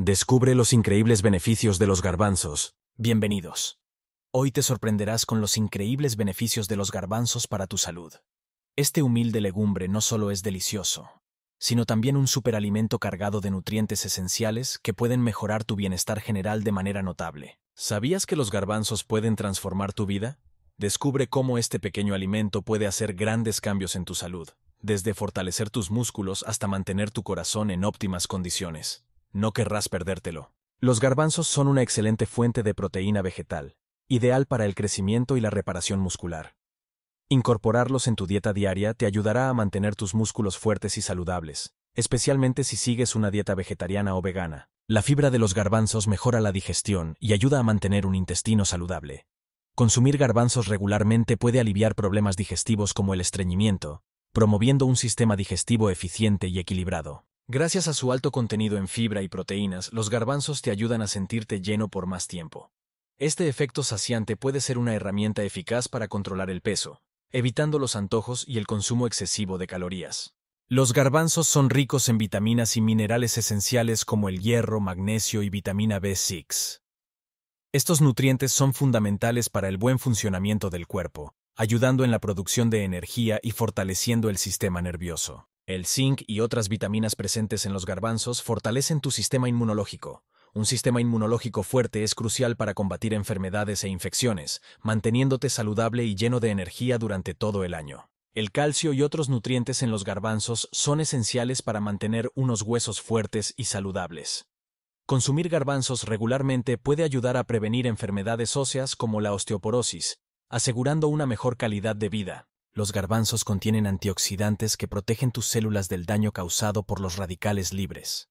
Descubre los increíbles beneficios de los garbanzos. Bienvenidos. Hoy te sorprenderás con los increíbles beneficios de los garbanzos para tu salud. Este humilde legumbre no solo es delicioso, sino también un superalimento cargado de nutrientes esenciales que pueden mejorar tu bienestar general de manera notable. ¿Sabías que los garbanzos pueden transformar tu vida? Descubre cómo este pequeño alimento puede hacer grandes cambios en tu salud, desde fortalecer tus músculos hasta mantener tu corazón en óptimas condiciones no querrás perdértelo. Los garbanzos son una excelente fuente de proteína vegetal, ideal para el crecimiento y la reparación muscular. Incorporarlos en tu dieta diaria te ayudará a mantener tus músculos fuertes y saludables, especialmente si sigues una dieta vegetariana o vegana. La fibra de los garbanzos mejora la digestión y ayuda a mantener un intestino saludable. Consumir garbanzos regularmente puede aliviar problemas digestivos como el estreñimiento, promoviendo un sistema digestivo eficiente y equilibrado. Gracias a su alto contenido en fibra y proteínas, los garbanzos te ayudan a sentirte lleno por más tiempo. Este efecto saciante puede ser una herramienta eficaz para controlar el peso, evitando los antojos y el consumo excesivo de calorías. Los garbanzos son ricos en vitaminas y minerales esenciales como el hierro, magnesio y vitamina B6. Estos nutrientes son fundamentales para el buen funcionamiento del cuerpo, ayudando en la producción de energía y fortaleciendo el sistema nervioso. El zinc y otras vitaminas presentes en los garbanzos fortalecen tu sistema inmunológico. Un sistema inmunológico fuerte es crucial para combatir enfermedades e infecciones, manteniéndote saludable y lleno de energía durante todo el año. El calcio y otros nutrientes en los garbanzos son esenciales para mantener unos huesos fuertes y saludables. Consumir garbanzos regularmente puede ayudar a prevenir enfermedades óseas como la osteoporosis, asegurando una mejor calidad de vida. Los garbanzos contienen antioxidantes que protegen tus células del daño causado por los radicales libres.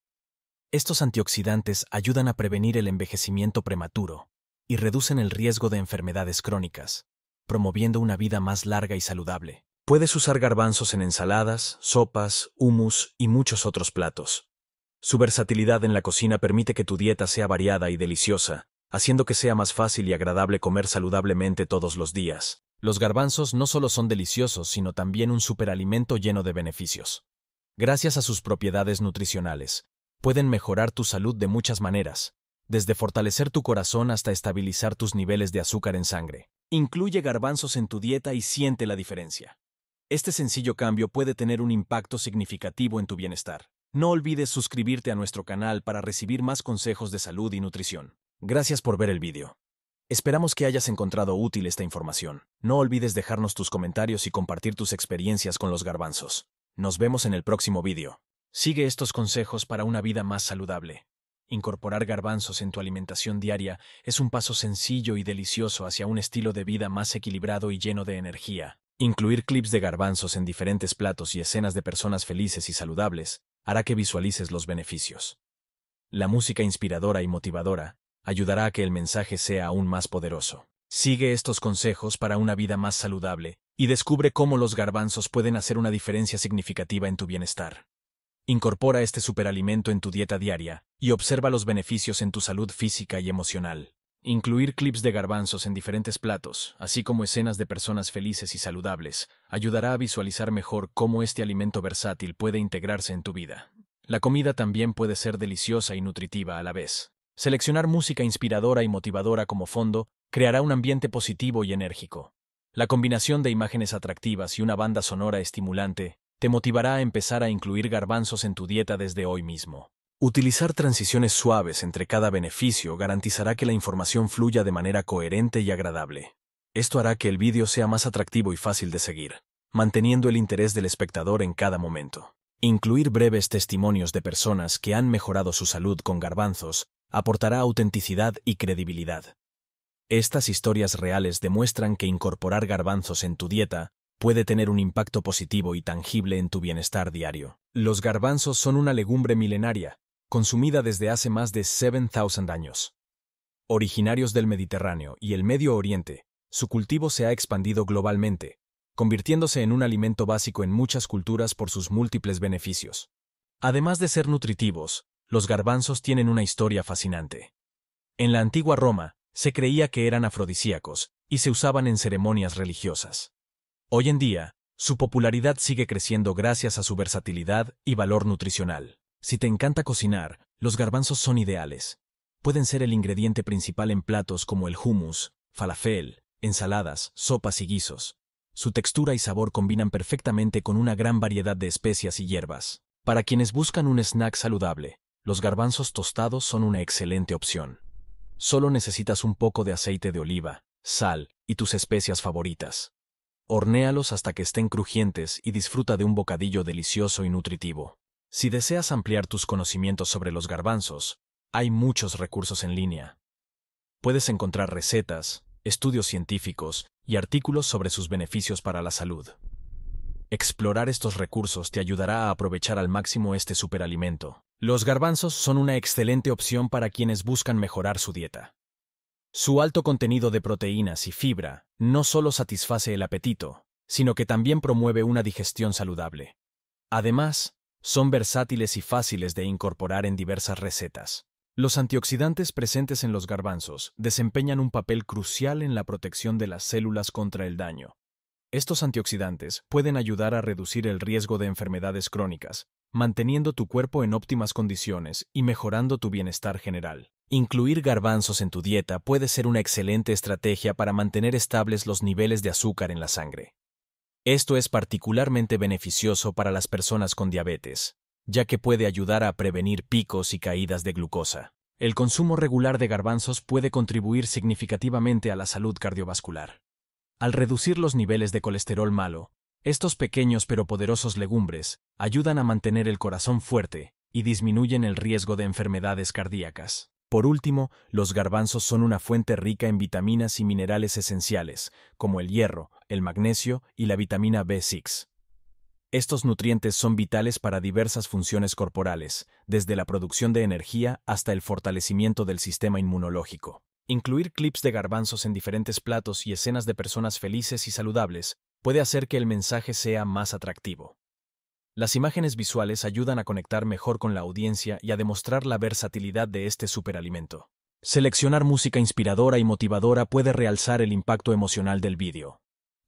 Estos antioxidantes ayudan a prevenir el envejecimiento prematuro y reducen el riesgo de enfermedades crónicas, promoviendo una vida más larga y saludable. Puedes usar garbanzos en ensaladas, sopas, humus y muchos otros platos. Su versatilidad en la cocina permite que tu dieta sea variada y deliciosa, haciendo que sea más fácil y agradable comer saludablemente todos los días. Los garbanzos no solo son deliciosos, sino también un superalimento lleno de beneficios. Gracias a sus propiedades nutricionales, pueden mejorar tu salud de muchas maneras, desde fortalecer tu corazón hasta estabilizar tus niveles de azúcar en sangre. Incluye garbanzos en tu dieta y siente la diferencia. Este sencillo cambio puede tener un impacto significativo en tu bienestar. No olvides suscribirte a nuestro canal para recibir más consejos de salud y nutrición. Gracias por ver el vídeo. Esperamos que hayas encontrado útil esta información. No olvides dejarnos tus comentarios y compartir tus experiencias con los garbanzos. Nos vemos en el próximo vídeo. Sigue estos consejos para una vida más saludable. Incorporar garbanzos en tu alimentación diaria es un paso sencillo y delicioso hacia un estilo de vida más equilibrado y lleno de energía. Incluir clips de garbanzos en diferentes platos y escenas de personas felices y saludables hará que visualices los beneficios. La música inspiradora y motivadora ayudará a que el mensaje sea aún más poderoso. Sigue estos consejos para una vida más saludable y descubre cómo los garbanzos pueden hacer una diferencia significativa en tu bienestar. Incorpora este superalimento en tu dieta diaria y observa los beneficios en tu salud física y emocional. Incluir clips de garbanzos en diferentes platos, así como escenas de personas felices y saludables, ayudará a visualizar mejor cómo este alimento versátil puede integrarse en tu vida. La comida también puede ser deliciosa y nutritiva a la vez. Seleccionar música inspiradora y motivadora como fondo creará un ambiente positivo y enérgico. La combinación de imágenes atractivas y una banda sonora estimulante te motivará a empezar a incluir garbanzos en tu dieta desde hoy mismo. Utilizar transiciones suaves entre cada beneficio garantizará que la información fluya de manera coherente y agradable. Esto hará que el vídeo sea más atractivo y fácil de seguir, manteniendo el interés del espectador en cada momento. Incluir breves testimonios de personas que han mejorado su salud con garbanzos aportará autenticidad y credibilidad. Estas historias reales demuestran que incorporar garbanzos en tu dieta puede tener un impacto positivo y tangible en tu bienestar diario. Los garbanzos son una legumbre milenaria, consumida desde hace más de 7,000 años. Originarios del Mediterráneo y el Medio Oriente, su cultivo se ha expandido globalmente, convirtiéndose en un alimento básico en muchas culturas por sus múltiples beneficios. Además de ser nutritivos, los garbanzos tienen una historia fascinante. En la antigua Roma, se creía que eran afrodisíacos y se usaban en ceremonias religiosas. Hoy en día, su popularidad sigue creciendo gracias a su versatilidad y valor nutricional. Si te encanta cocinar, los garbanzos son ideales. Pueden ser el ingrediente principal en platos como el hummus, falafel, ensaladas, sopas y guisos. Su textura y sabor combinan perfectamente con una gran variedad de especias y hierbas. Para quienes buscan un snack saludable, los garbanzos tostados son una excelente opción. Solo necesitas un poco de aceite de oliva, sal y tus especias favoritas. Hornéalos hasta que estén crujientes y disfruta de un bocadillo delicioso y nutritivo. Si deseas ampliar tus conocimientos sobre los garbanzos, hay muchos recursos en línea. Puedes encontrar recetas, estudios científicos y artículos sobre sus beneficios para la salud. Explorar estos recursos te ayudará a aprovechar al máximo este superalimento. Los garbanzos son una excelente opción para quienes buscan mejorar su dieta. Su alto contenido de proteínas y fibra no solo satisface el apetito, sino que también promueve una digestión saludable. Además, son versátiles y fáciles de incorporar en diversas recetas. Los antioxidantes presentes en los garbanzos desempeñan un papel crucial en la protección de las células contra el daño, estos antioxidantes pueden ayudar a reducir el riesgo de enfermedades crónicas, manteniendo tu cuerpo en óptimas condiciones y mejorando tu bienestar general. Incluir garbanzos en tu dieta puede ser una excelente estrategia para mantener estables los niveles de azúcar en la sangre. Esto es particularmente beneficioso para las personas con diabetes, ya que puede ayudar a prevenir picos y caídas de glucosa. El consumo regular de garbanzos puede contribuir significativamente a la salud cardiovascular. Al reducir los niveles de colesterol malo, estos pequeños pero poderosos legumbres ayudan a mantener el corazón fuerte y disminuyen el riesgo de enfermedades cardíacas. Por último, los garbanzos son una fuente rica en vitaminas y minerales esenciales, como el hierro, el magnesio y la vitamina B6. Estos nutrientes son vitales para diversas funciones corporales, desde la producción de energía hasta el fortalecimiento del sistema inmunológico. Incluir clips de garbanzos en diferentes platos y escenas de personas felices y saludables puede hacer que el mensaje sea más atractivo. Las imágenes visuales ayudan a conectar mejor con la audiencia y a demostrar la versatilidad de este superalimento. Seleccionar música inspiradora y motivadora puede realzar el impacto emocional del vídeo.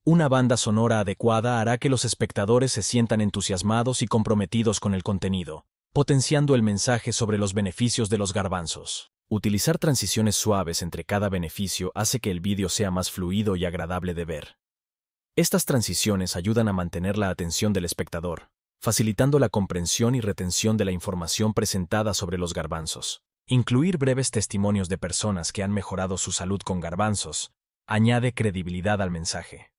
Una banda sonora adecuada hará que los espectadores se sientan entusiasmados y comprometidos con el contenido, potenciando el mensaje sobre los beneficios de los garbanzos. Utilizar transiciones suaves entre cada beneficio hace que el vídeo sea más fluido y agradable de ver. Estas transiciones ayudan a mantener la atención del espectador, facilitando la comprensión y retención de la información presentada sobre los garbanzos. Incluir breves testimonios de personas que han mejorado su salud con garbanzos añade credibilidad al mensaje.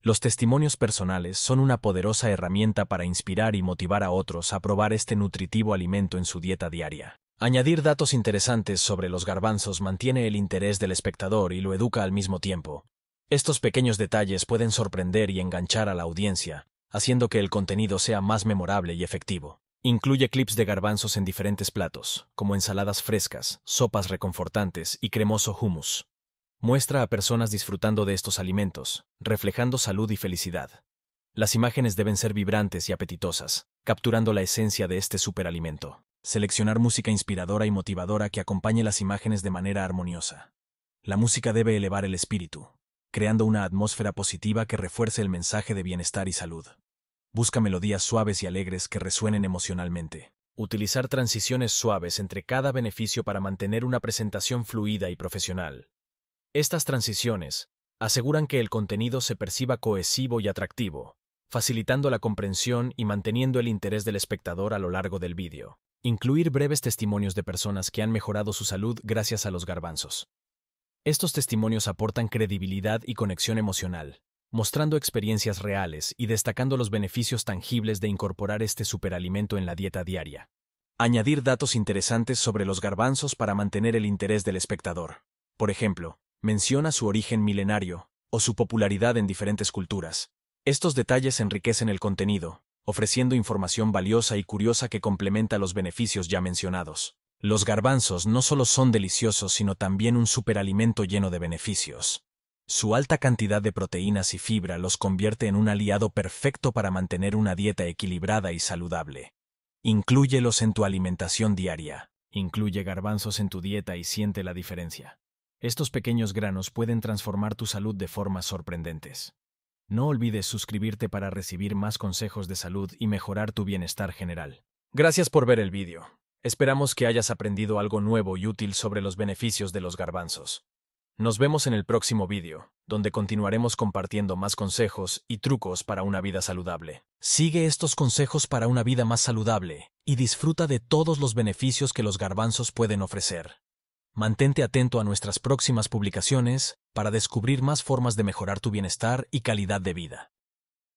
Los testimonios personales son una poderosa herramienta para inspirar y motivar a otros a probar este nutritivo alimento en su dieta diaria. Añadir datos interesantes sobre los garbanzos mantiene el interés del espectador y lo educa al mismo tiempo. Estos pequeños detalles pueden sorprender y enganchar a la audiencia, haciendo que el contenido sea más memorable y efectivo. Incluye clips de garbanzos en diferentes platos, como ensaladas frescas, sopas reconfortantes y cremoso hummus. Muestra a personas disfrutando de estos alimentos, reflejando salud y felicidad. Las imágenes deben ser vibrantes y apetitosas, capturando la esencia de este superalimento. Seleccionar música inspiradora y motivadora que acompañe las imágenes de manera armoniosa. La música debe elevar el espíritu, creando una atmósfera positiva que refuerce el mensaje de bienestar y salud. Busca melodías suaves y alegres que resuenen emocionalmente. Utilizar transiciones suaves entre cada beneficio para mantener una presentación fluida y profesional. Estas transiciones aseguran que el contenido se perciba cohesivo y atractivo, facilitando la comprensión y manteniendo el interés del espectador a lo largo del vídeo. Incluir breves testimonios de personas que han mejorado su salud gracias a los garbanzos. Estos testimonios aportan credibilidad y conexión emocional, mostrando experiencias reales y destacando los beneficios tangibles de incorporar este superalimento en la dieta diaria. Añadir datos interesantes sobre los garbanzos para mantener el interés del espectador. Por ejemplo, menciona su origen milenario o su popularidad en diferentes culturas. Estos detalles enriquecen el contenido ofreciendo información valiosa y curiosa que complementa los beneficios ya mencionados. Los garbanzos no solo son deliciosos, sino también un superalimento lleno de beneficios. Su alta cantidad de proteínas y fibra los convierte en un aliado perfecto para mantener una dieta equilibrada y saludable. Inclúyelos en tu alimentación diaria. Incluye garbanzos en tu dieta y siente la diferencia. Estos pequeños granos pueden transformar tu salud de formas sorprendentes. No olvides suscribirte para recibir más consejos de salud y mejorar tu bienestar general. Gracias por ver el vídeo. Esperamos que hayas aprendido algo nuevo y útil sobre los beneficios de los garbanzos. Nos vemos en el próximo vídeo, donde continuaremos compartiendo más consejos y trucos para una vida saludable. Sigue estos consejos para una vida más saludable y disfruta de todos los beneficios que los garbanzos pueden ofrecer. Mantente atento a nuestras próximas publicaciones para descubrir más formas de mejorar tu bienestar y calidad de vida.